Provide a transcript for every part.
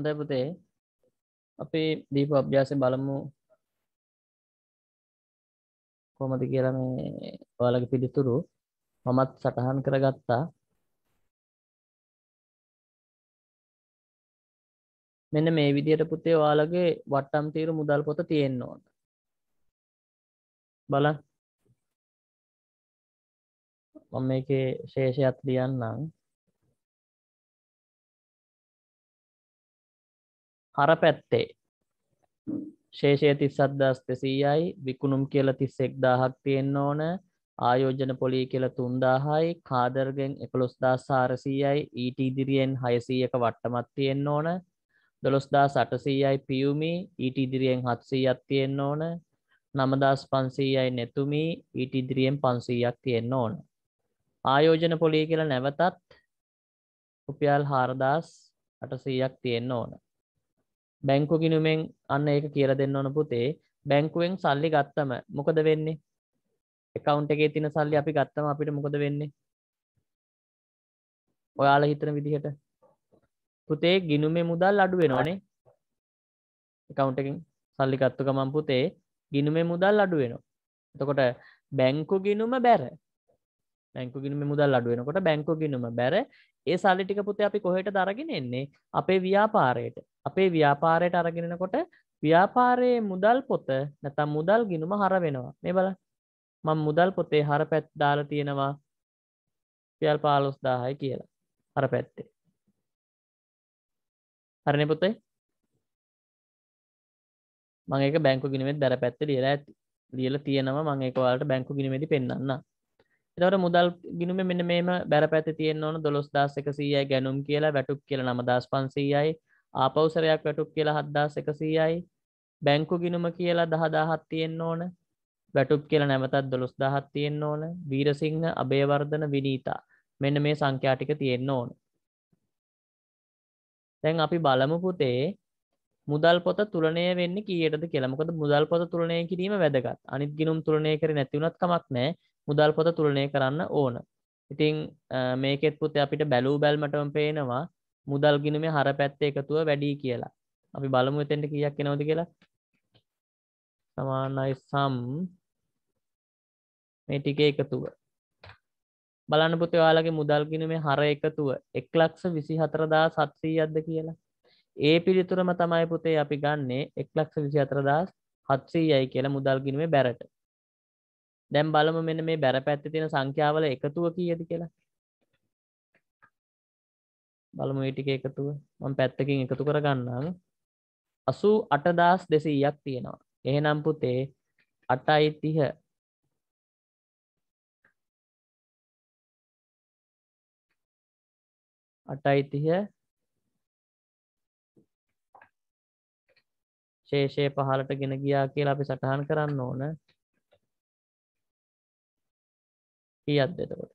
හොඳයි පුතේ අපේ දීප අභ්‍යාසය බලමු කොමද කියලා මේ ඔයාලගේ පිළිතුරු මමත් සටහන් කරගත්තා මෙන්න මේ විදියට පුතේ ඔයාලගේ වට්ටම් තීරු මුදල් පොත තියෙන්න ඕන බලන්න මම මේකේ ශේෂයක් ලියන්නම් හර පැත්තේ ශේෂය තිස්සද්දස් දෙසීයයි විකුණුම් කියල තිස්සෙක් දාහක් තියෙන්න්න ඕන ආයෝජන පොලි කියල තුන්දාහයි කාදර්ගෙන් එකොළොස්දා සාරසීයයි ඊට ඉදිරියෙන් හයසීයක වට්ටමත් තියෙන්න්න ඕන දොළොස්දා සටසීයයි පියුමි ඊට ඉදිරියෙන් හත්සීයක් තියෙන්න්න ඕන නමදස් පන්සීයයි නැතුමි ඊට ඉදිරියෙන් පන්සීයක් තියෙන්න්න ඕන ආයෝජන පොලි කියල නැවතත් රුපියල් හාරදස් අටසීයක් තියෙන්න්න ඕන බැංකුකිනුමෙන් අන්න ඒක කියර දෙන්න ඕන පුතේ බැංකුවෙන් සල්ලි ගත්තම මොකද වෙන්නේ එකවුන්ට එකේ තින සල්ලි අපි ගත්තම අපිට මොකද වෙන්නේ ඔයාල හිතන විදිහට පුතේ ගිනුමේ මුදල් අඩු වෙනවානේ එකවුන්ටකින් සල්ලි ගත්තු ගමන් පුතේ ගිනුමේ මුදල් අඩු වෙනවා එතකොට බැංකු ගිනුම බැර බැංකු ගිනුම මුදල් අඩුවෙනකොට බැංකු ගිනුම බැර ඒ සල්ලි ටික පුතේ අපි කොහෙට දරගෙන එන්නේ අපේ ව්‍යාපාරයට අපේ ව්‍යාපාරයට අරගෙනනකොට ව්‍යාපාරයේ මුදල් පොත නැතම් මුදල් ගිනුම හර වෙනවා මේ බල මං මුදල් පොතේ හර පැත් දාලා තියෙනවා පියල් පාලොස් දාහයි කියලා හර පැත්තේ හරණ පුතේ මංක බැංකු ගිනිමෙත් දැර පැත්ත ලියලා ඇති ලියල තියෙනවා මං එකවාලට බැංකු ගිනිමෙති පෙන්න්න එතවට මුදල් ගිනුම මෙන්න මේම බැරපැති තියෙන් ඕන දොළොස් දාස් එකසීයයි ගැනුම් කියලා වැටුක් කියල නමදස් පන්සීයයි ආපවසරයක් වැටුක් කියලා හද්දාස් එකසීයයි බැංකු ගිනුම කියලා දහදාහත් තියෙන් ඕන වැටුප් කියල නැමතත් දොළොස් දහත් තියෙන් ඕන වීරසිංහ අභේවර්ධන විනීතා මෙන්න මේ සංඛ්‍යාටික තියෙන්න්න ඕන තැන් අපි බලමු පුතේ මුදල් පොත තුළනය වෙන්න කියයටද කියලමකද මුදල් පොත තුළනය කිරීම වැදගත් අනිත් ගිනුම් තුළනය කර නැතිවුණත් කමක් නෑ මුදල් පොත තුළනය කරන්න ඕන ඉතිං මේකෙත් පුත අපිට බැලූ බැල්මටම පේනවා මුදල් ගිනුමේ හර පැත්ත එකතුව වැඩී කියලා අපි බලමු එතෙන්ට කියක් එනවද කියලා සමානයි සම් මේ ටික එකතුව බලන්න පුතේ ඔයාලගේ මුදල් ගිනුමේ හර එකතුව එක් ලක්ෂ විසි හතරදා සත්සී අද්ද කියලා ඒ පිළිතුරම තමයි පුතේ අපි ගන්නේ එක් ලක්ෂ විසි අතරදස් හත්සීයයි කියලා මුදල් ගිනුවේ බැරට දැම් බලම මෙන්න මේ බැරපැත්ති තියෙන සංඛ්‍යාවල එකතුව කියද කියලා බලමු ඒටික එකතුව මම පැත්තකින් එකතු කර ගන්නාව අසූ අටදස් දෙසීයක් තියෙනවා එහෙනම් පුතේ අටයි තිහ අටයි තිහ ශේෂය පහලට ගෙන ගියා කියලා අපි සටහන් කරන්න ඕන කීයක්ද එතකොට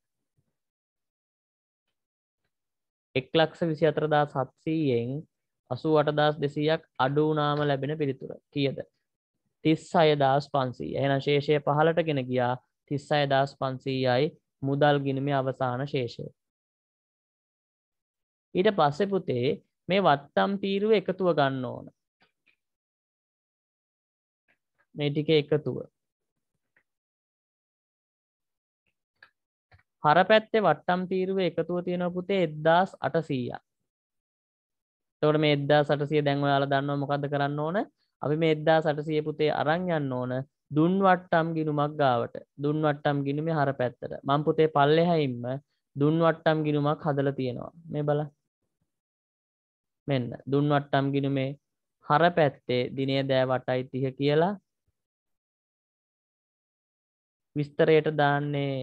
එක් ලක්ෂ විසි අතරදා සත්සීයෙන් අසු අටදස් දෙසීයක් අඩුනාම ලැබෙන පිළිතුර කියද තිස් අයදස් පන්සී එන ශේෂය පහලට ගෙන ගියා තිස් අයදස් පන්සීයයි මුදල් ගිනමේ අවසාන ශේෂය ඊට පස්සෙ පුතේ මේ වත්තම් තීරුව එකතුව ගන්න ඕන මේ ටික එකතුව හර පැත්තේ වට්ටම් තීරුව එකතුව තියෙන පුතේ එද්දාස් අටසීය තොට මේ එද්දා සටසිය දැන්ව යාල දන්නව මොකද කරන්න ඕන අපි මේ එද්දා සටසිය පුතේ අරංයන්න ඕන දුන් වට්ටම් ගිනුමක් ගාවට දුන් වට්ටම් ගිනුමේ හර පැත්තට මං පුතේ පල්ලෙහැයිම්ම දුන් වට්ටම් ගිනුමක් හදල තියෙනවා මේ බල මෙන්න දුන් වට්ටම් ගිනුමේ හර පැත්තේ දිනේ දෑ වටයි තිහ කියලා විස්තරයට දාන්නේ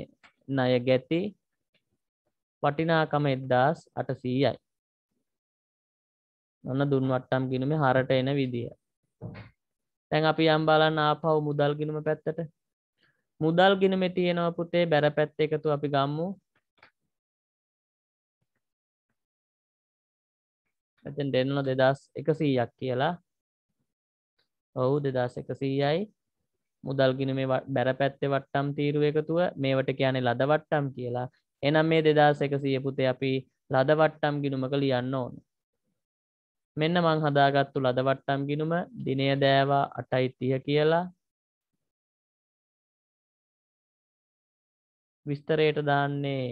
ණය ගැති වටිනාකම 1800යි. ඔන්න දුන් වට්ටම් ගිණුමේ හරට එන විදිය. දැන් අපි යම් බලන්න ආපහු මුදල් ගිණුම පැත්තට. මුදල් ගිණුමේ තියෙනවා පුතේ බැර පැත්ත එකතු අපි ගම්මු. එතෙන් දෙන්න 2100ක් කියලා. ඔව් 2100යි. මුදල්ගෙන මේ බැරපැත්තේ වට්ටම් තීරුව එකතුව මේවට කියන්නේ ලදවට්ටම් කියලා එනම් මේ දෙදස් එකසිය පුතේ අපි ලදවට්ටම් ගිනුමක ලියන්න ඕන මෙන්න මං හදාගත්තු ලදවට්ටම් ගිනුම දිනය දෑවා අටයිතිය කියලා විස්තරයට දාන්නේ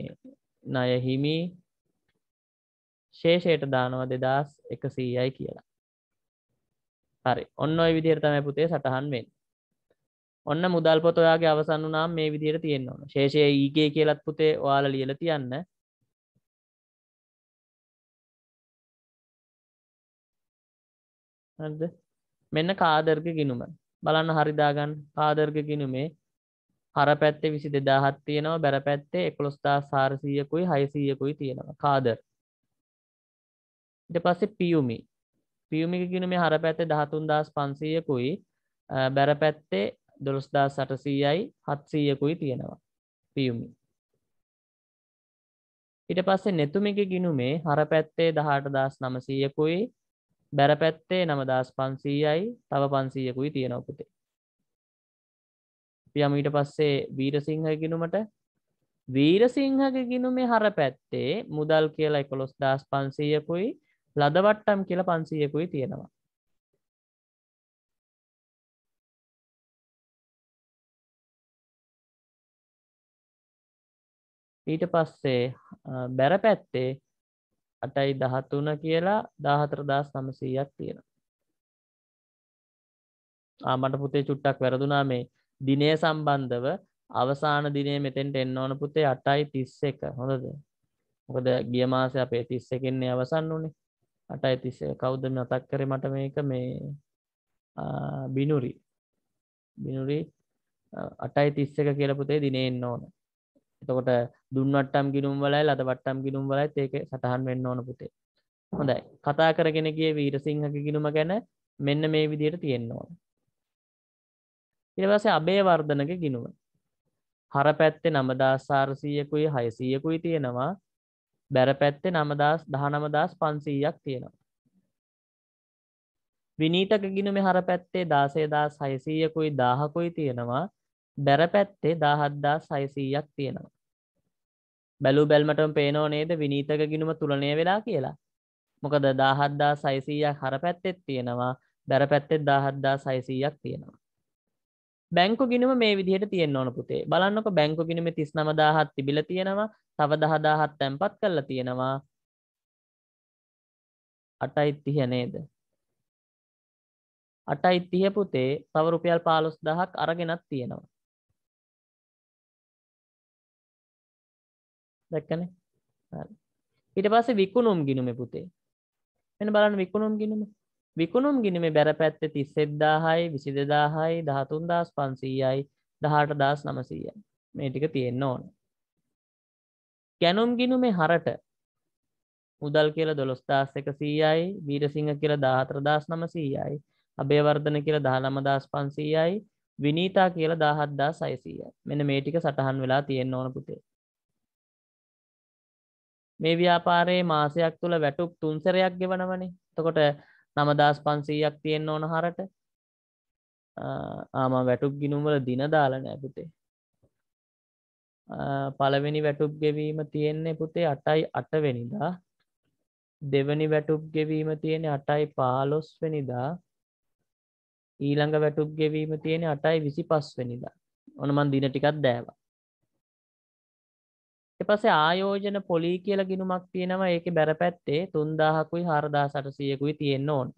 ණය හිමි ශේෂයට දානවා දෙදස් එකසීයයි කියලා හරි ඔන්න ඔය විදිහයට තමයි පුතේ සටහන් වෙන්නේ ඔන්න මුදල් පොත ඔයාගේ අවසන් වුනාම් මේ විදියට තියෙන්න ඕන ශේෂය ඒගේ කියලත් පුතේ ඔයාල ලියල තියන්න මෙන්න කාදර්ග ගිනුම බලන්න හරිදාගන්න කාදර්ග ගිනුමේ හර පැත්තේ විසි දෙදාහත් තියෙනවා බැර පැත්තේ එකොළොස්ථා සාරසීයකුයි හයිසීයකුයි තියෙනවා කාදර් ඉට පස්සේ පියුමි පියුමි ගිනුමේ හර පැත්තේ දහතුන් දස් පන්සීයකුයි බැර පැත්තේ දොළොස්දා සටසීයයි හත්සීයකුයි තියෙනවා පියුමි ඊට පස්සේ නැතුමික ගිනුමේ හර පැත්තේ දහට දස් නමසීයකුයි බැර පැත්තේ නමදස් පන්සීයයි තව පන්සීයකුයි තියෙන පුතේ පියම ඊට පස්සේ වීරසිංහ ගිනුමට වීරසිංහක ගිනුමේ හර පැත්තේ මුදල් කියලා එකොළොස් දස් පන්සීයකුයි ලදවට්ටම් කියලා පන්සීයකුයි තියෙනවා ඊට පස්සේ බැර පැත්තේ අටයි දහතුන කියලා දාහතර දස් නමසීයක් තියෙන ආමට පුතේ චුට්ටක් වැරදුනා මේ දිනය සම්බන්ධව අවසාන දිනය මෙතෙන්ට එන්න ඕන පුතේ අටයි තිස්ස එක හොඳද මොකද ගිය මාස අපේ තිස්ස එකෙන්නේ අවසන් වුනේ අටයි තිස්ස කෞද්ද නතක් කර මට මේක මේ බිනුරි බිනුරි අටයි තිස්ස එක කියල පුතේ දිනෙන්න ඕන එතකොට දුන්නටම් ගිනුම් වලයි ලද වට්ටම් ගිනුම් වලයි ඒක සටහන් වෙන්න ඕන පුතේ හොඳයි කතා කරගෙන ගිය වීරසිංහක ගිනුම ගැන මෙන්න මේ විදියට තියෙන්න ඕන ඉරවස අබේ වර්ධනක ගිනුව හර පැත්තේ නමදස් සාරසීයකුයි හයසීයකුයි තියෙනවා බැර පැත්තේ නමදස් දහනමදස් පන්සීයක් තියෙනවා. විනීටක ගිනුම හර පැත්තේ දාසේදා සයිසීයකුයි දාහකුයි තියෙනවා බැර පැත්තේ දාහද්දා සයිසීයක් තියෙනවා. බැලූ බැල්මටම පේනෝ නේද විනීතක ගිනුම තුළනය වෙලා කියලා මොකද දාහත්දා සයිසීයක් හර පැත්තෙත් තියෙනවා දැර පැත්තෙත් දාහත්දා සයිසීයක් තියෙනවා බැංකු ගිනම මේ විදිහට තියෙන් ඕන පුතේ බලන්නක බැංකු ගිනම තිස් නමදාහත් තිබිල තියෙනවා තව දහදාහත් තැන්පත් කරලා තියෙනවා අටයිත්තිහ නේද අටයිත්තිහ පුතේ තව රුපියල් පාලොස් දහක් අරගෙනත් තියෙනවා දැක්කන ඊට පස්සේ විකුණුම් ගිනුම පුතේ මෙන බලන්න විකුණුම් ගිනුම විකුණුම් ගිනිම බැර පැත්ත තිස්සෙද්දාහයි විසි දෙදාහයි දහතුන් දස් පන්සීයයි දහට දස් නමසීය මේ ටික තියෙන්න්න ඕන ගැනුම් ගිනු මේ හරට මුදල් කියල දොළොස්දාස් එක සීයයි වීරසිංහ කියල දාහතර දස් නම සීයයි අභේවර්ධන කියල දානම දස් පන්සීයයි විනීතා කියල දාහත්දා සයිසීය මෙන මේටික සටහන් වෙලා තියෙන් ඕන පුතේ මේ ව්‍යාපාරයේ මාසයක් තුළ වැටුප් තුන්සරයක් ගෙවනවනේ තකොට නමදස් පන්සීයක් තියෙන්න්න ඕන හරට ආම වැටුප් ගිනුම්වල දින දාලන ඇපුතේ පළවෙනි වැටුප් ගෙවීම තියෙන්නේ පුතේ අටයි අටවෙනිදා දෙවනි වැටුප් ගෙවීම තියෙන අටයි පාලොස් වෙනිදා ඊළඟ වැටුප් ගෙවීම තියෙන අටයි විසි පස් වෙනිදා ඔනමන් දින ටිකත් දෑවා එපසේ ආයෝජන පොලි කියල ගිනුමක් තියෙනවා ඒක බැරපැත්තේ තුන්දාහකුයි හරදා සටසයකුයි තියෙන්න්න ඕන්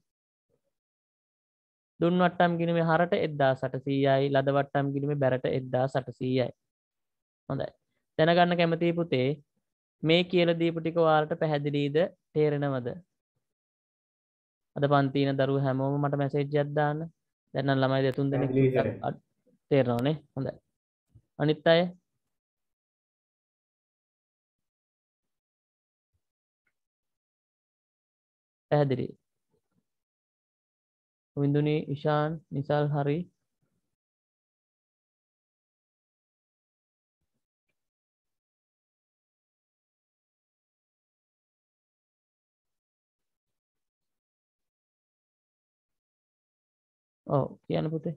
දුන්වට්ටම් ගිනීම හරට එද්දා සටසීයයි ලදවට්ටම් ගිනීම බැරට එද්දා සටසීයයි හොඳයි තැනගන්න කැමති පුතේ මේ කියල දීපුටික වාලට පැහැදිලීද තේරෙනවද අද පන්තින දරු හැමෝම මට මැසේජ්ජත්දාන්න දැන්න ළමයි දෙතුන් දෙන තේරනවනේ හොඳ අනිත් අය පැහැදිලි විඳුනී ඉශාන් නිසල් හරි ඔව කියන පුතේ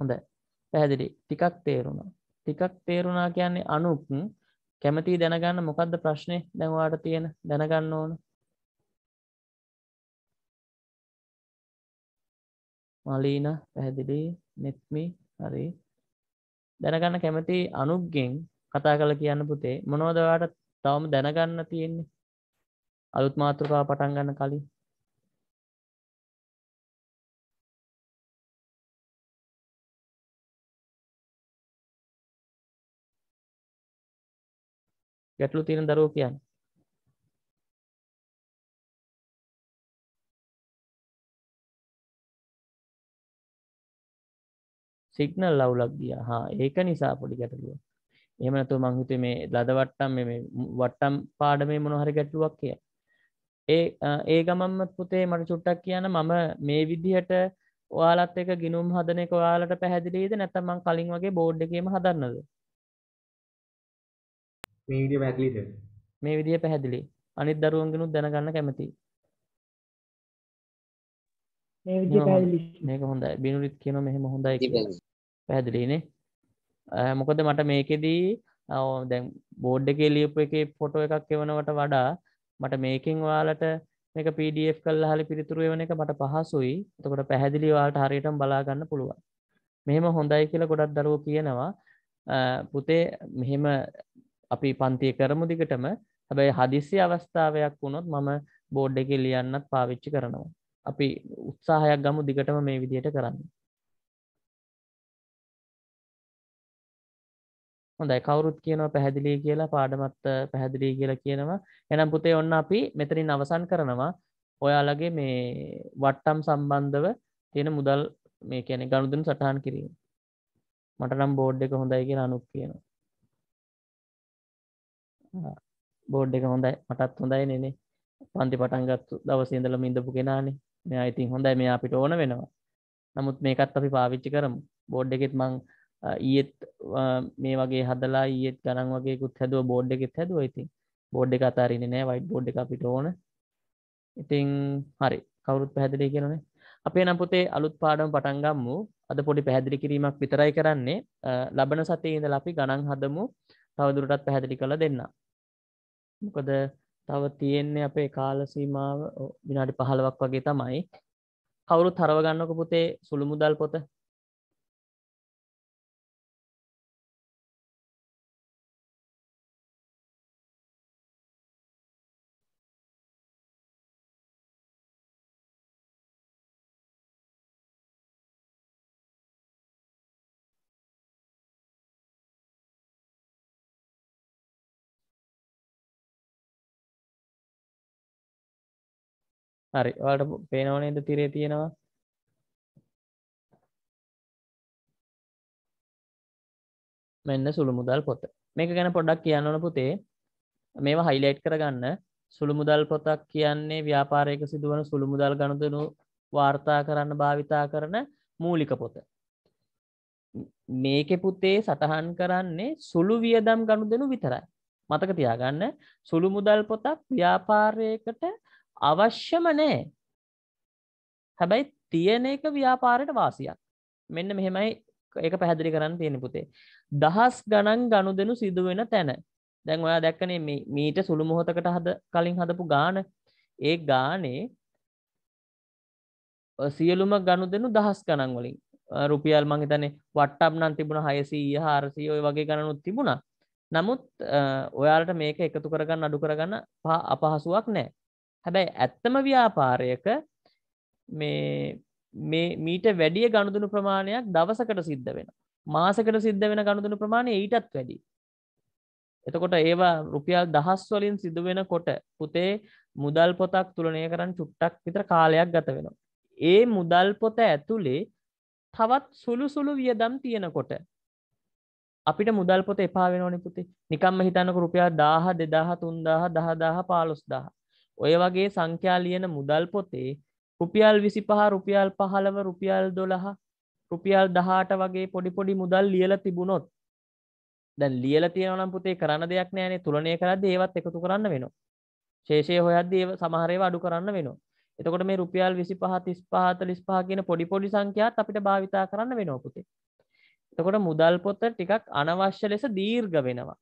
හොඳ පැහැදිලි ටිකක් තේරුණා ටිකක් තේරුණා කියන්නේ අනුක් කැමති දැනගන්න මොකක්ද ප්‍රශ්නය දැන්වාට තියෙන දැනගන්න ඕන මලීන පැහැදිලි නෙත්මි හරි දැනගන්න කැමති අනුක්ගෙන් කතා කළ කියන්න පුතේ මොනෝදවාට තවම දැනගන්න තියෙන්නේ අලුත් මාතෘකා පටන් ගන්න කලින් ගැටලු තියෙන දරුවෝ කියන්නේ. සිග්නල් අවුලක් ගියා. හා ඒක නිසා පොඩි ගැටලුවක්. එහෙම නැතුව මං හිතුවේ මේ ලද වට්ටම් මේ මේ වට්ටම් පාඩමේ මොන හරි ගැටලුවක් කියලා. ඒ ඒ ගමන්ම පුතේ මට චුට්ටක් කියන්න මම මේ විදිහට ඔයාලත් එක ගිනුම් හදන එක ඔයාලට පැහැදිලිද නැත්නම් මං කලින් වගේ බෝඩ් එකේම හදන්නද? මේ විදිය පැදිලිද මේ විදිය පැහැදිලි අනිත් දරුවන්ගෙනුත් දැනගන්න කැමති මේක හොඳයි බිනුරිත් කියන මෙහෙම හොඳයි පැදිලිනේ මොකද මට මේකෙදී දැන් බෝඩ් එක ලියපු එක පොටෝ එකක් එවනවට වඩා මට මේකින් වාලට මේක පඩF කල් හලි පිරිතුරු එවන එක මට පහසුයි තකොට පැහැදිලි වාට හරියටම් බලාගන්න පුළුවන් මෙහෙම හොඳයි කියලා ගොඩක් දරුව කියනවා පුතේ මෙහෙම අපි පන්තිය කරමු දිගටම හැබැයි හදිසි අවස්ථාවයක් වුණොත් මම බෝඩ් එක ලියන්නත් පාවිච්චි කරනවා අපි උත්සාහයක් ගමු දිගටම මේ විදියට කරන්න හොඳයි කවුරුත් කියනවා පැහැදිලි කියලා පාඩමත් පැහැදිලි කියලා කියනවා එනම් පුතේ ඔන්න අපි මෙතනින් අවසන් කරනවා ඔයාලගේ මේ වට්ටම් සම්බන්ධව තියෙන මුදල් මේ කියන ගණුදන සටහන් කිරීම මට නම් බෝඩ් එක හොඳයි කියලා අනුත් කියනවා බෝඩ් එක හොඳයි මටත් හොඳයි නෙනේ පන්ති පටන්ගත්තු දවසේදලම ඉඳපු කෙනානේ මේ අයිතින් හොඳයි මේ අපිට ඕන වෙනවා නමුත් මේකත් අපි පාවිච්චි කරමු බෝඩ් එකෙත් මං ඊත් මේ වගේ හදලා ඒත් ගනන් වගේකුත් හැදුව බෝඩ් එකෙත් හැදුව ඉතින් බෝඩ් එක අතාරන්නේ නෑ වයිට බෝඩ් එක අපිට ඕන ඉතිං හරි කවුරුත් පැහැදිලි කියනේ අපේ නපුතේ අලුත් පාඩම පටන්ගම්මු අද පොඩි පැහැදිලි කිරීමක් විතරයි කරන්නේ ලබන සතේ ඉඳ අපි ගණන් හදමු තවදුරටත් පැහැදිලි කළ දෙන්න මොකද තව තියෙන්නේ අපේ කාල සීමාව විනාඩි පහළවක් වගේ තමයි කවුරු තරවගන්නක පුතේ සුළු මුදල් පොත හරි වාට පේනවනේද තිරේ තියෙනවා මෙන්න සුළු මුදල් පොත මේක ගැන පොඩක් කියන්නන පුතේ මේවා හයිලයිට් කරගන්න සුළු මුදල් පොතක් කියන්නේ ව්‍යාපාරයක සිදුවන සුළු මුදල් ගණුදනු වාර්තා කරන්න භාවිතා කරන මූලික පොත මේක පුතේ සටහන් කරන්නේ සුළු වියදම් ගණු දෙනු විතරයි මතක තියාගන්න සුළු මුදල් පොතක් ව්‍යාපාරයකට අවශ්‍යම නෑ හැබැයි තියෙන එක ව්‍යාපාරයට වාසියක් මෙන්න මෙහෙමයි ඒක පැහැදිලි කරන්න තියෙන පුතේ දහස් ගණන් ගනුදෙනු සිදුවෙන තැන දැන් ඔයා දැක්කනේ මීට සුළු මොහොතකට හද කලින් හදපු ගාන ඒ ගානේ සියලුම ගනුදෙනු දහස් ගණන් වලින් රුපියල් මං හිතන්නේ වට්ටම් නම් තිබුණා 600 400 ඔය වගේ ගණනුත් තිබුණා. නමුත් ඔයාලට මේක එකතු කරගන්න අඩු කරගන්න අපහසුාවක් නැහැ. හැබැයි ඇත්තම ව්‍යාපාරයක මේ මීට වැඩිය ගණුදුනු ප්‍රමාණයක් දවසකට සිද්ධ වෙන මාසකට සිද්ධ වෙන ගණුදුනු ප්‍රමාණය ඊටත් වැඩි එතකොට ඒවා රුපියල් දහස් වලින් සිදුවෙන කොට පුතේ මුදල් පොතක් තුළනය කරන්න චුට්ටක් විතර කාලයක් ගත වෙනවා ඒ මුදල් පොත ඇතුළේ තවත් සුළු සුළු වියදම් තියෙනකොට අපිට මුදල් පොත එපා වෙනෝනි පුති නිකම්ම හිතන්නක රුපියා දාහ දෙදාහ තුන්දාහ දහදාහ පාලොස්දාහ ඔය වගේ සංඛ්‍යා ලියන මුදල් පොතේ රුපියල් විසි පහ රුපියල් පහළව රුපියල් දොළහ රුපියල් දහට වගේ පොඩිපොඩි මුදල් ලියල තිබුණොත් දැන් ලියල තියෙනනම් පුතේ කරන්න දෙයක් නෑනේ තුලනය කරද්ද ඒවත් එකතු කරන්න වෙනවා ශේෂය හොයද්ද ඒ සමහරේව අඩු කරන්න වෙනවා එතකොට මේ රුපියල් 25 35 45 කියන පොඩි පොඩි සංඛ්‍යාත් අපිට භාවිතා කරන්න වෙනවා පුතේ එතකොට මුදල් පොත ටිකක් අනවශ්‍ය ලෙස දීර්ඝ වෙනවා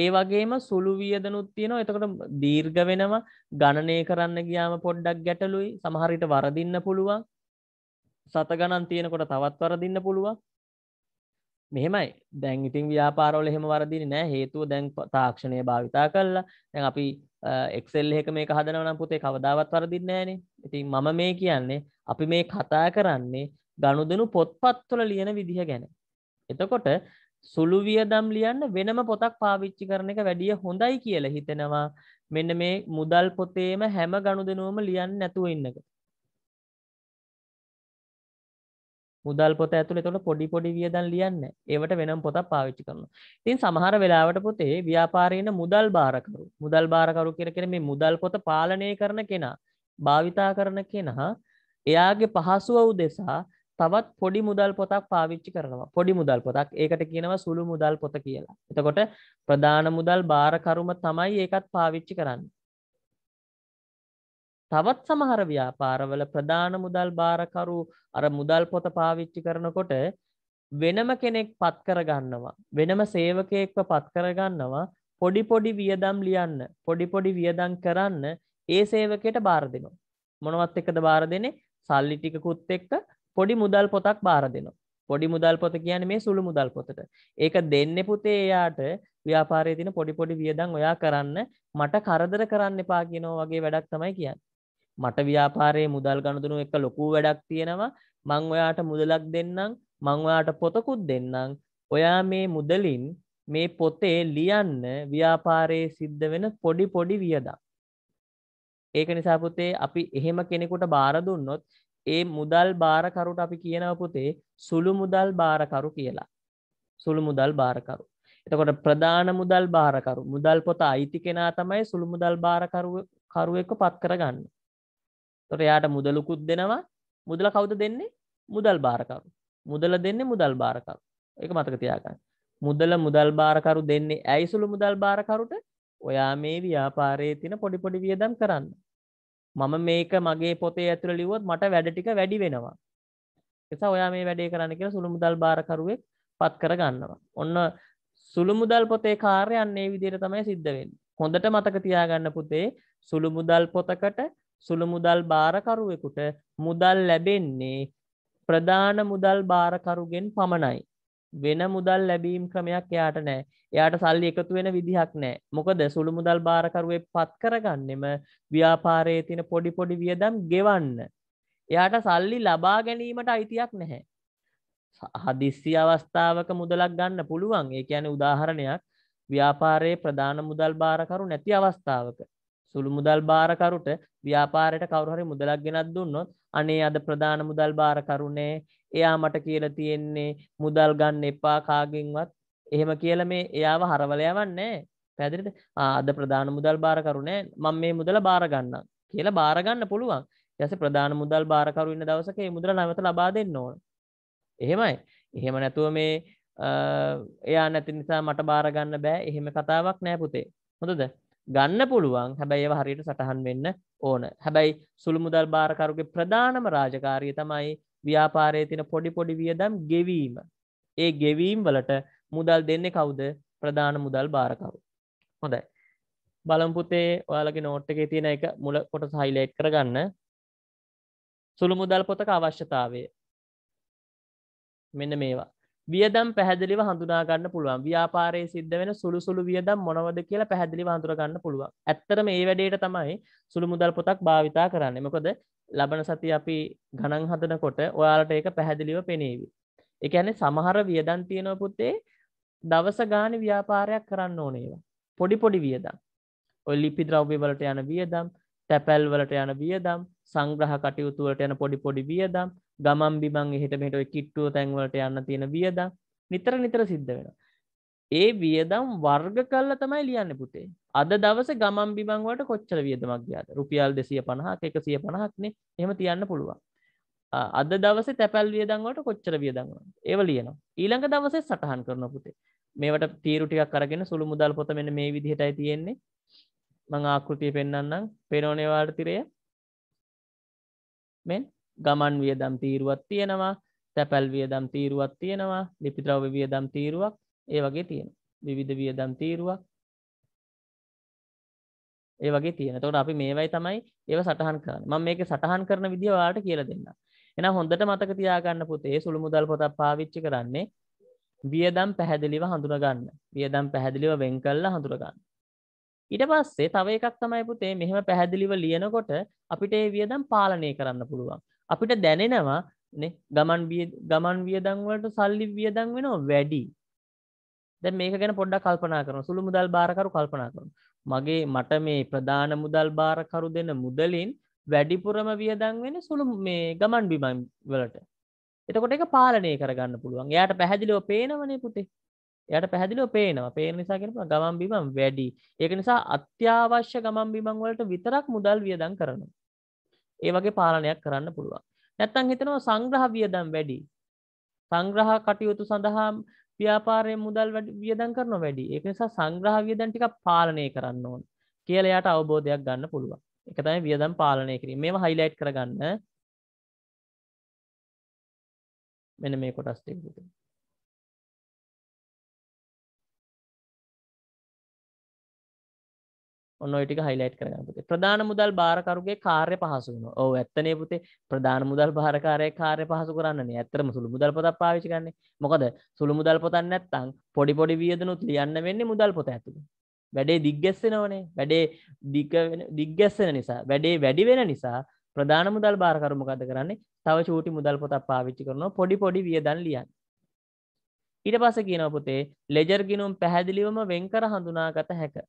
ඒ වගේම සුළු වියදනුත් තියෙනවා එතකට දීර්ග වෙනවා ගණනය කරන්න ගියාම පොඩ්ඩක් ගැටලුයි සමහරිට වරදින්න පුළුවන් සත ගණන් තියෙනකොට තවත් වරදින්න පුළුවන් මෙහෙමයි දැන් ඉතින් ව්‍යාපාරවල එහෙම වරදින නෑ හේතුව දැන් තාක්ෂණය භාවිතා කරලා දැන් අපි එක්සෙල් එක මේ හදනවනම් පුතේ කවදාවත් වරදින්න නෑනේ ඉතින් මම මේ කියන්නේ අපි මේ කතා කරන්නේ ගණුදනු පොත්පත්වල ලියන විදිහ ගැන එතකොට සුළු වියදම් ලියන්න වෙනම පොතක් පාවිච්චි කරන එක වැඩිය හොඳයි කියල හිතෙනවා මෙන්න මේ මුදල් පොතේම හැම ගණු දෙනුවම ලියන්න නැතුව ඉන්නක මුදල් පොත ඇතුළ තොට පොඩි පොඩි වියදන් ලියන්න ඒවට වෙනම් පොතක් පාවිච්චි කරන තින් සමහර වෙලාවට පොතේ ව්‍යාපාරයන මුදල් භාරකරු මුදල් භාරකරු කියර කෙන මේ මුදල් පොත පාලනය කරන කෙනා භාවිතා කරන කෙනා එයාගේ පහසුව උදෙසා තවත් පොඩි මුදල් පොතක් පාවිච්චි කරනවා පොඩි මුදල් පොතක් ඒකට කියනවා සුළු මුදල් පොත කියලා එතකොට ප්‍රධාන මුදල් භාරකරුම තමයි ඒකත් පාවිච්චි කරන්න තවත් සමහර ව්‍යාපාරවල ප්‍රධාන මුදල් භාරකරු අර මුදල් පොත පාවිච්චි කරනකොට වෙනම කෙනෙක් පත් කරගන්නවා වෙනම සේවකයෙක්ව පත් කරගන්නවා පොඩි පොඩි වියදම් ලියන්න පොඩි පොඩි වියදම් කරන්න ඒ සේවකයට බාර දෙනවා මොනවත් එකද බාර දෙනේ සල්ලි ටිකකුත් එක්ක පොඩි මුදල් පොතක් බාර දෙනවා පොඩි මුදල් පොත කියන මේ සුළු මුදල් පොතට ඒක දෙන්න පුතේ එයාට ව්‍යාපාරය තින පොඩිපොඩි වියදං ඔයා කරන්න මට කරදර කරන්න එපා කියනෝ වගේ වැඩක් තමයි කියන්න මට ව්‍යාපාරයේ මුදල් ගණතුනු එක ලොකු වැඩක් තියෙනවා මං ඔයාට මුදලක් දෙන්නම් මං ඔයාට පොතකුත් දෙන්නම් ඔයා මේ මුදලින් මේ පොතේ ලියන්න ව්‍යාපාරයේ සිද්ධ වෙන පොඩි පොඩි වියදම් ඒක නිසා පුතේ අපි එහෙම කෙනෙකුට බාර දුන්නොත් ඒ මුදල් භාරකරුට අපි කියනව පුතේ සුළු මුදල් භාරකරු කියලා. සුළු මුදල් භාරකරු. එතකොට ප්‍රධාන මුදල් භාරකරු මුදල් පොත අයිති කෙනා තමයි සුළු මුදල් භාරකරුවෙක්ව පත් කරගන්න. තොට එයාට මුදලුකුත් දෙනවා මුදල කවුද දෙන්නේ මුදල් භාරකරු. මුදල දෙන්නේ මුදල් භාරකරු. එක මතක තියාගන්න. මුදල මුදල් භාරකරු දෙන්නේ ඇයි සුළු මුදල් භාරකරුට ඔයා මේ ව්‍යාපාරයේ තින පොඩිපොඩි වියදම් කරන්න මම මේක මගේ පොතේ ඇතුළ ලිවොත් මට වැඩ ටික වැඩි වෙනවා එසා ඔයා මේ වැඩේ කරන්න කියලා සුළු මුදල් භාරකරුවෙක් පත් කර ගන්නවා ඔන්න සුළු මුදල් පොතේ කාර්යයන්නේ විදියට තමයි සිද්ධවෙන් හොඳට මතක තියාගන්න පුතේ සුළු මුදල් පොතකට සුළු මුදල් භාරකරුවෙකුට මුදල් ලැබෙන්නේ ප්‍රධාන මුදල් භාරකරුගෙන් පමණයි වෙන මුදල් ලැබීම් ක්‍රමයක් එයාට නෑ එයාට සල්ලි එකතු වෙන විදිහක් නෑ මොකද සුළු මුදල් භාරකරුවේ පත් කරගන්නෙම ව්‍යාපාරයේ තින පොඩි පොඩි වියදම් ගෙවන්න එයාට සල්ලි ලබා ගැනීමට අයිතියක් නැහැ හදිස්සි අවස්ථාවක මුදලක් ගන්න පුළුවන් ඒ කියන උදාහරණයක් ව්‍යාපාරයේ ප්‍රධාන මුදල් භාරකරු නැති අවස්ථාවක සුළු මුදල් භාරකරුට ව්‍යාපාරයට කවුරුහරි මුදලක් ගෙනත් දුන්නොත් අනේ අද ප්‍රධාන මුදල් භාරකරුණේ එයා මට කියල තියෙන්නේ මුදල් ගන්න එපා කාගෙන්වත් එහෙම කියල මේ එයාව හරවලයවන්නේ පැදිරිද ආද ප්‍රධාන මුදල් බාරකරුණේ මං මේ මුදල බාරගන්න කියලා බාරගන්න පුළුවන් යස ප්‍රධාන මුදල් බාරකරු ඉන්න දවසක මුදල නැවත ලබා දෙන්න ඕන එහෙමයි එහෙම නැතුව මේ එයා නැති නිසා මට බාරගන්න බෑ එහෙම කතාවක් නෑපුතේ හොඳද ගන්න පුළුවන් හැබැයි ඒව හරියට සටහන් වෙන්න ඕන හැබැයි සුළු මුදල් භාරකරුගේ ප්‍රධානම රාජකාරිය තමයි ව්‍යාපාරය තින පොඩි පොඩි වියදම් ගෙවීම ඒ ගෙවීම් වලට මුදල් දෙන්නේ කවුද ප්‍රධාන මුදල් භාරකව හොඳයි බලම්පුතේ ඔයාලගේ නෝට් එකේ තියෙන එක මුල කොට සයිලයිට් කරගන්න සුළු මුදල් පොතක අවශ්‍යතාවය මෙන්න මේවා වියදම් පැහැදිලිව හඳුනාගන්න පුළුවන් ව්‍යාපාරය සිද්ධ වෙන සුළු සුළු වියදම් මොනවද කියලා පැහැදිලි හඳුරගන්න පුළුවන් ඇත්තරම ඒ වැඩේට තමයි සුළු මුදල් පොතක් භාවිතා කරන්න මොකොද ලබන සති අපි ගණන් හදනකොට ඔයාලට ඒක පැහැදිලිව පෙනේවි එකැනෙ සමහර වියදන් තියෙනව පුත්තේ දවස ගාන ව්‍යාපාරයක් කරන්න ඕනේවා පොඩි පොඩි වියදම් ඔල්ලිපි ද්‍රව්‍ය වලට යන වියදම් තැපැල් වලට යන වියදම් සංග්‍රහ කටයුතුවලට යන පොඩි පොඩි වියදම් ගමන් බිමන් එහට මෙට කිට්ටුව තැන්වලට යන්න තියෙන වියදම් නිතර නිතර සිද්ධ වෙන ඒ වියදම් වර්ග කල්ල තමයි ලියන්න පුතේ අද දවස ගමන් බිමංවට කොච්චර වියදමක් ගයාද රුපියල් දෙසිය පණහක් එක සිය පණහක්නේ එහම තියන්න පුළුවන් අද දවස තැපැල් වියදංවට කොච්චර වියදංව ඒව ලියනවා ඊළඟ දවසේ සටහන් කරන පුතේ මේට තීරුටික් කරගෙන සුළු මුදල් පොත මෙන මේ විදිහටයි තියෙන්නේ මං ආකෘතිය පෙන්න්නම් පෙනෝනේවාට තිරය මෙන් ගමන් වියදම් තීරුවත් තියෙනවා තැපැල් වියදම් තීරුවත් තියෙනවා ලිපිද්‍රව්‍ය වියදම් තීරුවක් ඒ වගේ තියෙන විවිධ වියදම් තීරුවක් ඒ වගේ තියෙන තොට අපි මේවයි තමයි ඒව සටහන් කරන ම මේක සටහන් කරන විදිවාට කියල දෙන්න එන හොඳට මතක තියාගන්න පුතේ සුළු මුදල් පොතක් පාවිච්චි කරන්නේ වියදම් පැහැදිලිව හඳුනගන්න වියදම් පැහැදිලිව වෙන් කල්ල හඳුරගන්න ඉට පස්සේ තව එකක් තමයි පුතේ මෙහෙම පැහැදිලිව ලියනකොට අපිට ඒ වියදම් පාලනය කරන්න පුළුවන් අපිට දැනෙනවා ගමන් ගමන් වියදංවලට සල්ලි වියදං වෙනවා වැඩි දැ මේක ගැන පොඩ්ඩ කල්පනා කරන සුළු මුදල් භාරකරු කල්පනා කරන මගේ මට මේ ප්‍රධාන මුදල් භාරකරු දෙන මුදලින් වැඩිපුරම වියදං වෙන සුළු මේ ගමන් බිමන් වලට එතකොට එක පාලනය කරගන්න පුළුවන් යායට පැහැදිලිව පේනවනේ පුතේ යට පැහැදිලිව පේනවා පේ නිසාගෙන ගමන් බිමම් වැඩි ඒක නිසා අත්‍යවශ්‍ය ගමන් බිමන් වලට විතරක් මුදල් වියදං කරනවා ඒ වගේ පාලනයක් කරන්න පුළුවන් නැත්තං හිතනවා සංග්‍රහ වියදම් වැඩි සංග්‍රහ කටයුතු සඳහා ව්‍යාපාරය මුදල් වියදන් කරන වැඩි ඒ නිසා සංග්‍රහ වියදන් ටික පාලනය කරන්න ඕන කියලයාට අවබෝධයක් ගන්න පුළුවන් එකතයි වියදම් පාලනය කිරීම මේ හයිලයිට් කරගන්න මෙන මේ කොටස්ටෙක් විතේ ඔන්න ටික හයිලයිට් කරන පුතේ ප්‍රධාන මුදල් භාරකරුගේ කාර්ය පහසුන ඕ ඇත්තනේ පුතේ ප්‍රධාන මුදල් භාරකාරය කාර්ය පහසු කරන්නේ ඇත්තරම සුළු මුදල් පොතක් පාවිචි කරන්නේ මොකද සුළු මුදල් පොතක් නැත්තම් පොඩි පොඩි වියදනුත් ලියන්න වෙන්නේ මුදල් පොත ඇතුළේ වැඩේ දිග්ගැස්සෙනවනේ වැඩේ දිග දිග්ගැස්සෙන නිසා වැඩේ වැඩි වෙන නිසා ප්‍රධාන මුදල් භාරකරු මොකද කරන්නේ තව චූටි මුදල් පොතක් පාවිච්චි කරනවා පොඩි පොඩි වියදන් ලියන්න ඊට පස්සේ කියනවා පුතේ ලෙජර් ගිණුම් පැහැදිලිවම වෙන්කර හඳුනාගත හැකිය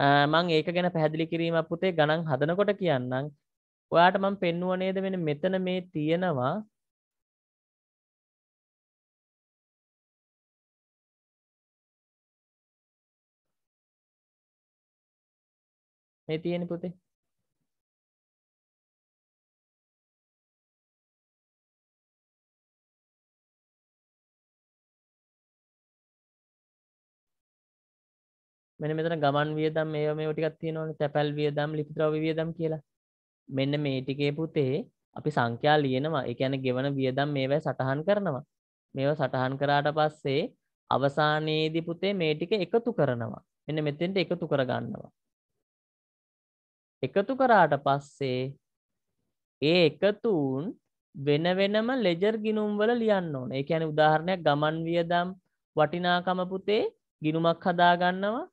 මං ඒක ගැන පැහැදිලි කිරීම පුතේ ගණන් හදනකොට කියන්නම් ඔයාට මං පෙන්නුව නේද වෙන මෙතන මේ තියෙනවා මේ තියෙන පුතේ මෙන මෙතන ගමන් වියදම් මේ මේ ටිකක් තියෙනවන තැපැල් වියදම් ලිපිද්‍රව වියදම් කියලා මෙන්න මේටිකේ පුතේ අපි සංඛ්‍යා ලියනවා එකැන ගෙවන වියදම් මේවැ සටහන් කරනවා මේව සටහන් කරාට පස්සේ අවසානයේදී පුතේ මේටික එකතු කරනවා මෙන්න මෙතෙන්ට එකතු කරගන්නවා එකතු කරාට පස්සේ ඒ එකතුන් වෙන වෙනම ලෙජර් ගිනුම්වල ලියන්න ඕන ඒ ඇන උදාහරණයක් ගමන් වියදම් වටිනාකම පුතේ ගිනුමක් හදාගන්නවා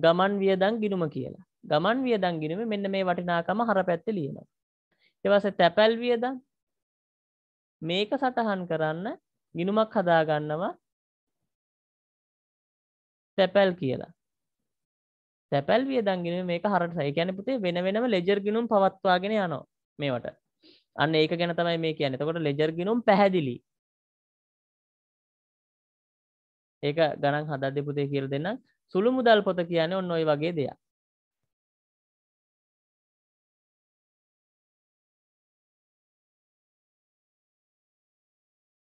ගමන් වියදං ගිනුම කියලා ගමන් වියදං ගිනුම මෙන්න මේ වටිනාකම හර පැත්ත ලියනවා එවස තැපැල් වියදන් මේක සටහන් කරන්න ගිනුමක් හදාගන්නවා තැපැල් කියලා තැපැල් වියදං ගිනුම මේක හරට සයි ගැන පුතේ වෙන වෙනම ලෙජර් ගිනුම් පවත්වාගෙන යනවා මේවට අන්න ඒක ගැන තමයි මේ කියන්නේ එතකොට ලෙජර් ගිනුම් පැහැදිලි ඒක ගණන් හදා දෙපුතේ කියල දෙන්නම් සුළු මුදල් පොත කියන්නේ ඔන්න ඔයි වගේ දෙයක්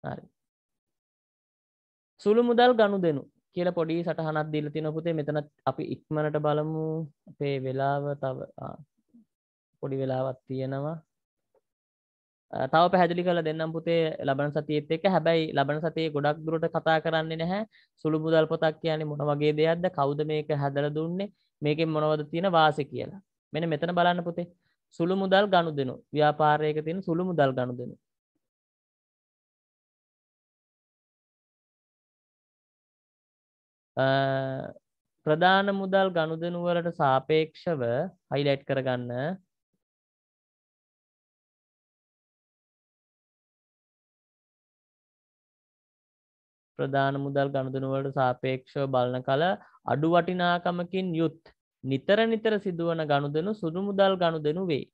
හරි සුළු මුදල් ගණු දෙනු කියල පොඩි සටහනත් දීල තින පුතේ මෙතන අපි ඉක්මනට බලමු අපේ වෙලාව තව පොඩි වෙලාවත් තියෙනවා තව පැහැදිලි කළ දෙන්නම් පුතේ ලබන සතියත් එක හැබැයි ලබන සතිය ගොඩක් දුරට කතා කරන්නේ නැහැ සුළු මුදල් පොතක් කියන්නේ මොන වගේ දෙයක්ද කවුද මේක හැදලා දුන්නේ මේකෙන් මොනවද තියෙන වාසි කියලා මෙන්න මෙතන බලන්න පුතේ සුළු මුදල් ගනුදෙනු ව්‍යාපාරයක තියෙන සුළු මුදල් ගනුදෙනු ප්‍රධාන මුදල් ගනුදෙනුවලට සාපේක්ෂව හයිලයිට් කරගන්න ප්‍රධාන මුදල් ගණුදනුවලට සාපේක්ෂව බලන කල අඩු වටිනාකමකින් යුත් නිතර නිතර සිදුවන ගණුදනු සුදු මුදල් ගණුදනු වේ.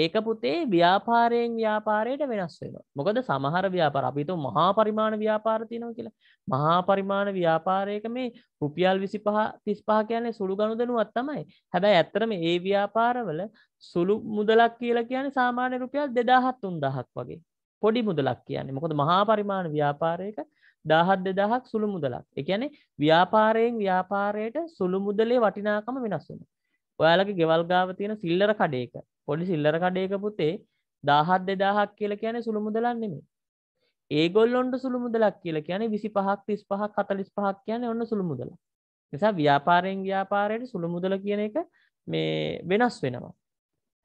ඒක පුතේ ව්‍යාපාරයෙන් ව්‍යාපාරයට වෙනස් වෙන. මොකද සමහර ව්‍යාපාර අපිතු මහා පරිමාණ ව්‍යාපාර තියෙනවා කියලා. මහා පරිමාණ ව්‍යාපාරයක මේ රුපියල් 25 35 කියන්නේ සුළු ගණුදනුවක් තමයි. හැබැයි ඇත්තටම මේ ව්‍යාපාරවල සුළු මුදලක් කියලා කියන්නේ සාමාන්‍ය රුපියල් 2000 3000ක් වගේ. පොඩි මුදලක් කියන්නේ. මොකද මහා පරිමාණ ව්‍යාපාරයක දාහත් දෙදහක් සුළු මුදලක් එකන ව්‍යාපාරයෙන් ව්‍යාපාරයට සුළු මුදලේ වටිනාකම වෙනස්සුන ඔයාලගේ ගෙවල්ගාව තියෙන සිල්ලර කඩේක පොඩි සිල්ලර කඩේක පුතේ දාහත් දෙදාහක් කියල කියන සුළු මුදලන්නෙම ඒගොල්ලොන්ට සුළු මුදලක් කියල කියන විසි පහක් තිස් පහක් කතලිස් පහක් කියන ඔන්න සුළු මුදල නිසා ව්‍යාපාරයෙන් ව්‍යාපාරයට සුළු මුදල කියන එක මේ වෙනස් වෙනවා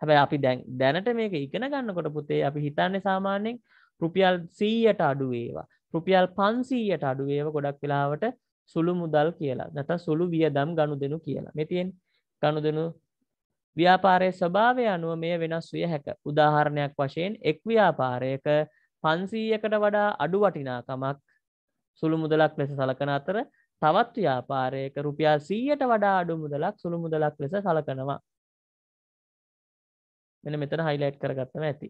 හැබැ අපි දැන් දැනට මේක ඉගෙන ගන්නකොට පුතේ අපි හිතන්නේ සාමාන්‍යෙන් රුපියල් සීයට අඩුවේවා රුපියල් පන්සීයට අඩුවේව ගොඩක් වෙලාවට සුළු මුදල් කියලා නැත සුළු වියදම් ගණු දෙනු කියලා මෙතියෙන් ගණු දෙනු ව්‍යාපාරය ස්භාවය අනුව මේ වෙනස් විය හැක උදාහරණයක් වශයෙන් එක් ව්‍යාපාරයක පන්සීයකට වඩා අඩු වටිනාකමක් සුළු මුදලක් ලෙස සලකන අතර තවත් ව්‍යාපාරයක රුපියා සීයට වඩා අඩු මුදලක් සුළු මුදලක් ලෙස සලකනවා මෙන මෙතන හයිලයිට් කරගත්තම ඇති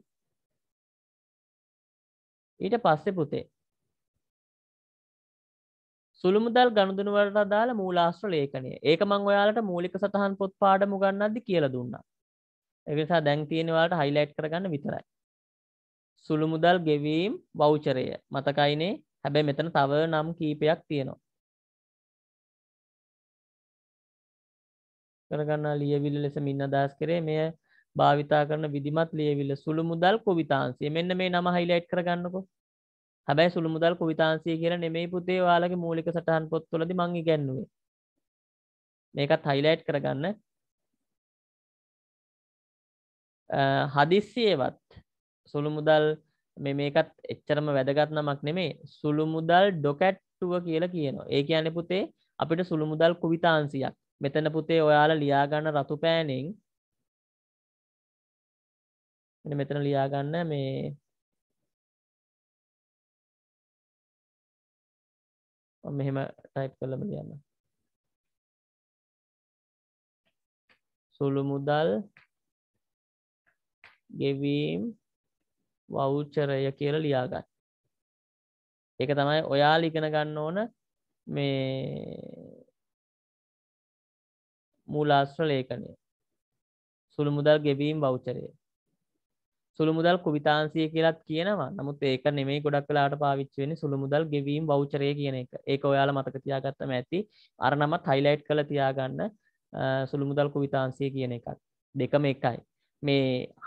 ඊට පස්සෙ පුතේ සුළුමුදල් ගණුදනුවලට අදාළ මූලාශ්‍ර ලේඛනය ඒක මං ඔයාලට මූලික සතහන් පොත් පාඩම ගන්නද්දි කියලා දුන්නා එනිසා දැන් තියෙන ඔයාලට හයිලයිට් කරගන්න විතරයි සුළුමුදල් ගෙවීම් වවුචරය මතකයිනේ හැබැයි මෙතන තව නම් කීපයක් තියෙනවා කරගන්න ලියවිල්ල ලෙස මින් අදහස් කරේ මෙය භාවිතා කරන විදිමත් ලියවිල්ල සුළු මුදල් කොවිතාන්සේ මෙන්න මේ නම හයිලයිට් කරගන්නකෝ හැබැයි සුළු මුදල් කවිතාන්සිය කියලා නෙමෙයි පුතේ ඔයාලගේ මූලික සටහන් පොත්වලදී මං ඉගැන්නුවේ මේකත් හයිලයිට් කරගන්න හදිස්සියේවත් සුළු මුදල් මේකත් එච්චරම වැදගත් නමක් නෙමේ සුළු මුදල් ඩොකැට්ටුව කියලා කියනවා ඒ කියන පුතේ අපිට සුළු මුදල් කුවිතාන්සියක් මෙතන පුතේ ඔයාලා ලියාගන්න රතු පෑනෙන් මෙතන ලියාගන්න මේ මෙහෙම ටයිප් කළම ලියන්න සුළු මුදල් ගෙවීම් වෞච්චරය කියල ලියාගන්න එක තමයි ඔයා ලිකෙන ගන්න ඕන මේ මූලාශ්‍ර ලේකනය සුළු මුදල් ගෙවීම් බෞච්චරය සුළු මුදල් කුවිතාන්සිය කියලත් කියනවා නමුත් ඒක නෙමේ ගොඩක් වෙලාට පාවිච්චි වෙන්නේ සුළු මුදල් ගෙවීම් වවුචරය කියන එක ඒක ඔයාලා මතක තියාගත්තම ඇති අර නමත් හයිලයිට් කරලා තියාගන්න සුළු මුදල් කුවිතාන්සිය කියන එකත් දෙකම එකයි මේ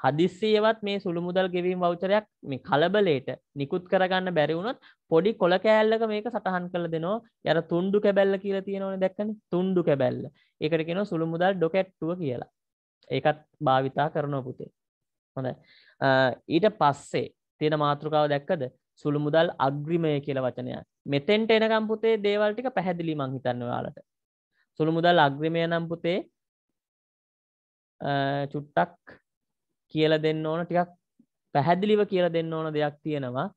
හදිස්සියවත් මේ සුළු මුදල් ගෙවීම් වවුචරයක් මේ කලබලයට නිකුත් කරගන්න බැරි වුණොත් පොඩි කොළ කෑල්ලක මේක සටහන් කළ දෙනවා යර තුන්ඩු කැබැල්ල කියලා තියෙනවනේ දැක්කනේ තුන්ඩු කැබැල්ල ඒකට කියනවා සුළු මුදල් ඩොකැට්ටුව කියලා ඒකත් භාවිතා කරනවා පුතේ හොඳයි ඊට පස්සේ තියෙන මාතෘකාව දැක්කද සුළු මුදල් අග්‍රිමය කියල වචනය මෙතෙන්ට එනකම්පුතේ දේවල්ටික පැහැදිලි මං හිතන්න යාලට සුළු මුදල් අග්‍රිමය නම්පුතේ චුට්ටක් කියල දෙන්න ඕන ටිකක් පැහැදිලිව කියල දෙන්න ඕන දෙයක් තියෙනවා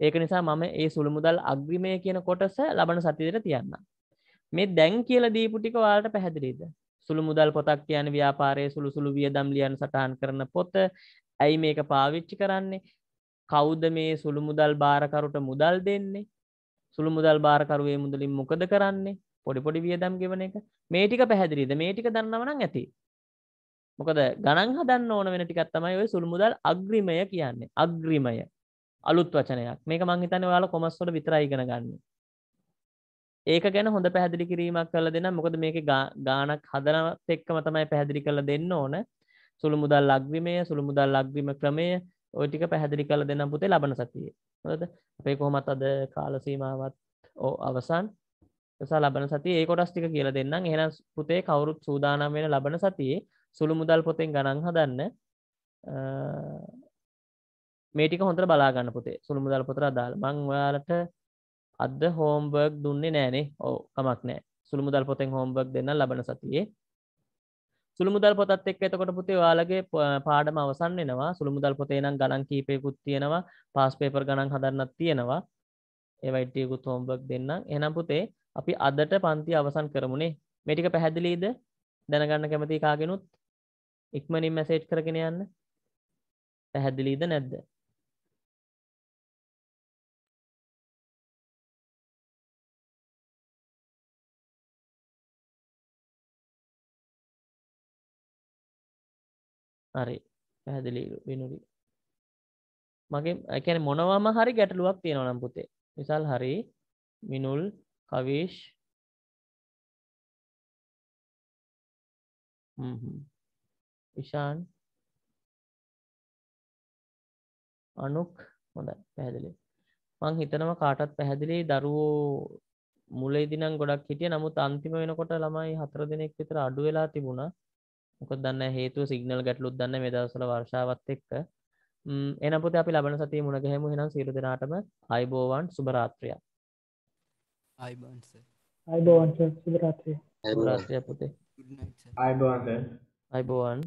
ඒක නිසා මම ඒ සුළු මුදල් අග්‍රිමය කියන කොටස ලබන සතිදර තියන්න මේ දැන් කියල දීපුටික වාලට පැහැදිලිද සුළු මුදල් පොතක් කියන ව්‍යාපාරය සුළු සුළු වියදම් ලියන් සටහන් කරන පොත ඇයි මේක පාවිච්චි කරන්නේ කෞද මේ සුළු මුදල් භාරකරුට මුදල් දෙන්නේ සුළු මුදල් භාරකරුවේ මුදලින් මොකද කරන්නේ පොඩි පොඩි වියදම් ගෙවන එක මේ ටික පැහැදිලිද මේ ටික දන්නවනම් ඇති මොකද ගණන් හදන්න ඕන වෙන ටිකක් තමයි ඔය සුළු මුදල් අග්‍රිමය කියන්නේ අග්‍රිමය අලුත් වචනයක් මේක මං හිතන්නේ ඔයාලා කොමර්ස් වල විතරයි ඉගෙන ගන්න. ඒක ගැන හොඳ පැහැදිලි කිරීමක් කරලා දෙන්න මොකද මේකේ ගාණක් හදනත් එක්කම තමයි පැහැදිලි කරලා දෙන්න ඕන. සුළු මුදල් ලක්විමය සුළු මුදල් ලක්වීම ක්‍රමය ඔටික පැහැදිලි කල දෙන්න පුතේ ලබන සතිය හොද අපේ කොහොමත් අද කාලසීමාවත් ඕ අවසන් එසා ලබන සති ඒ කොටස්ටික කියල දෙන්න එෙන පුතේ කවුරුත් සූදානම් වෙන ලබන සතියේ සුළු මුදල් පොතෙන් ගණන් හදන්න මේටික හොඳට බලාගන්න පුතේ සුළු මුදල් පොතර දාල් මංවාලට අද හෝම්බර්ග් දුන්නේ නෑනේ ඕ කමක් නෑ සුළු මුදල් පොතෙන් හෝම්බර්ග් දෙන්න ලබන සතියේ සුළුමුදල් පොතත් එක් එතකොට පුතේ යාලගේ පාඩම අවසන් වෙනවා සුළුමුදල් පොතේ නම් ගණන් කීපයකුත් තියෙනවා පාස් පේපර් ගණන් හදන්නත් තියෙනවා ඒවයිටියකුත් හෝම්බක් දෙන්න එනම් පුතේ අපි අදට පන්ති අවසන් කරමුණේ මෙටික පැහැදිලීද දැනගන්න කැමති කාගෙනුත් ඉක්මනින් මැසේජ් කරගෙන යන්න පැහැදිලීද නැද්ද හරි පැහැදිලි විනුරි මගේ එකැන මොනවාම හරි ගැටලුවක් තියෙනවනම් පුතේ විසල් හරි මිනුල් කවේශ් විශාන් අනුක් හොඳ පැහැදිලි මං හිතනම කාටත් පැහැදිලි දරුවෝ මුලේ දිනම් ගොඩක් හිටිය නමුත් අන්තිම වෙනකොට ළමයි හතර දෙනෙක් විතර අඩු වෙලා තිබුණා මොක දන්න හේතු සිගනල් ගැටලුත් දන්න මේ දවසල වර්ෂාවත් එක්ක එනපොත අපි ලබන සති මුණගැහෙමු හෙනම් සිරු දෙනාටම අයිබෝවන් සුභරාත්‍රයක් අයිබන්ස අයිබෝවන් සුභරාත්‍රය රාත්‍රය පුතේ අයිබෝන්ද අයිබෝවන්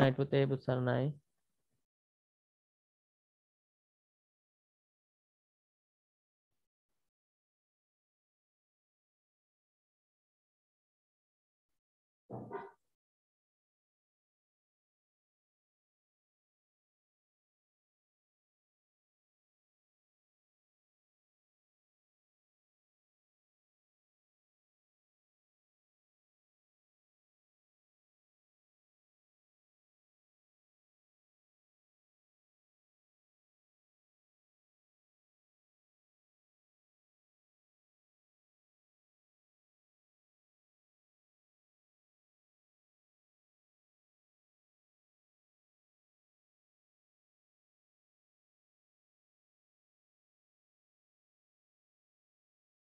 නයිටපුතේ පුත්සරණයි